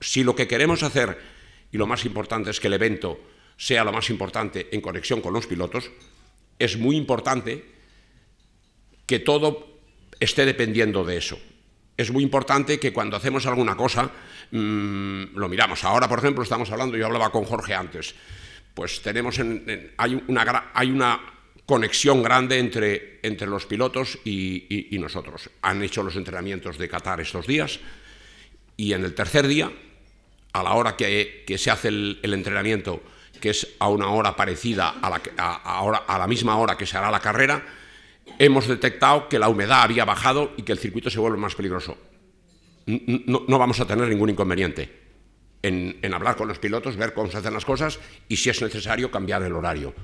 Si lo que queremos hacer, y lo más importante es que el evento sea lo más importante en conexión con los pilotos, es muy importante que todo esté dependiendo de eso. Es muy importante que cuando hacemos alguna cosa mm, lo miramos. Ahora, por ejemplo, estamos hablando, yo hablaba con Jorge antes, pues tenemos hay, una, hay una conexión grande entre, entre los pilotos y nosotros. Han hecho los entrenamientos de Qatar estos días y en el tercer día a la hora que, se hace el, entrenamiento, que es a una hora parecida a la, misma hora que se hará la carrera, hemos detectado que la humedad había bajado y que el circuito se vuelve más peligroso. No, vamos a tener ningún inconveniente en, en, hablar con los pilotos, ver cómo se hacen las cosas y si es necesario cambiar el horario.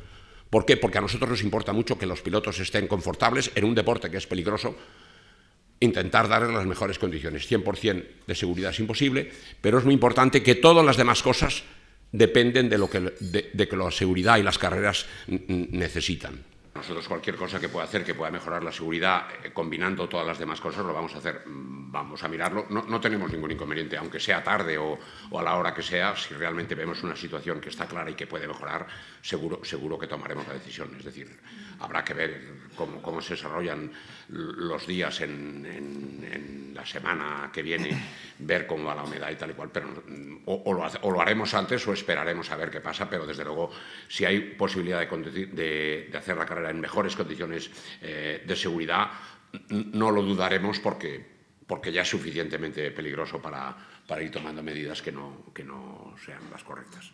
¿Por qué? Porque a nosotros nos importa mucho que los pilotos estén confortables en un deporte que es peligroso intentar en las mejores condiciones. 100% de seguridad es imposible, pero es muy importante que todas las demás cosas dependen de, lo que, que la seguridad y las carreras necesitan. Nosotros cualquier cosa que pueda hacer que pueda mejorar la seguridad eh, combinando todas las demás cosas lo vamos a hacer. Mm, vamos a mirarlo. No, tenemos ningún inconveniente, aunque sea tarde o, a la hora que sea, si realmente vemos una situación que está clara y que puede mejorar, seguro, seguro que tomaremos la decisión. Es decir, habrá que ver cómo, se desarrollan los días en la semana que viene ver cómo va la humedad y tal y cual, pero mm, o, lo, haremos antes o esperaremos a ver qué pasa, pero desde luego si hay posibilidad de, hacer la carrera en mejores condiciones eh, de seguridad, no lo dudaremos porque, ya es suficientemente peligroso para, ir tomando medidas que no sean las correctas.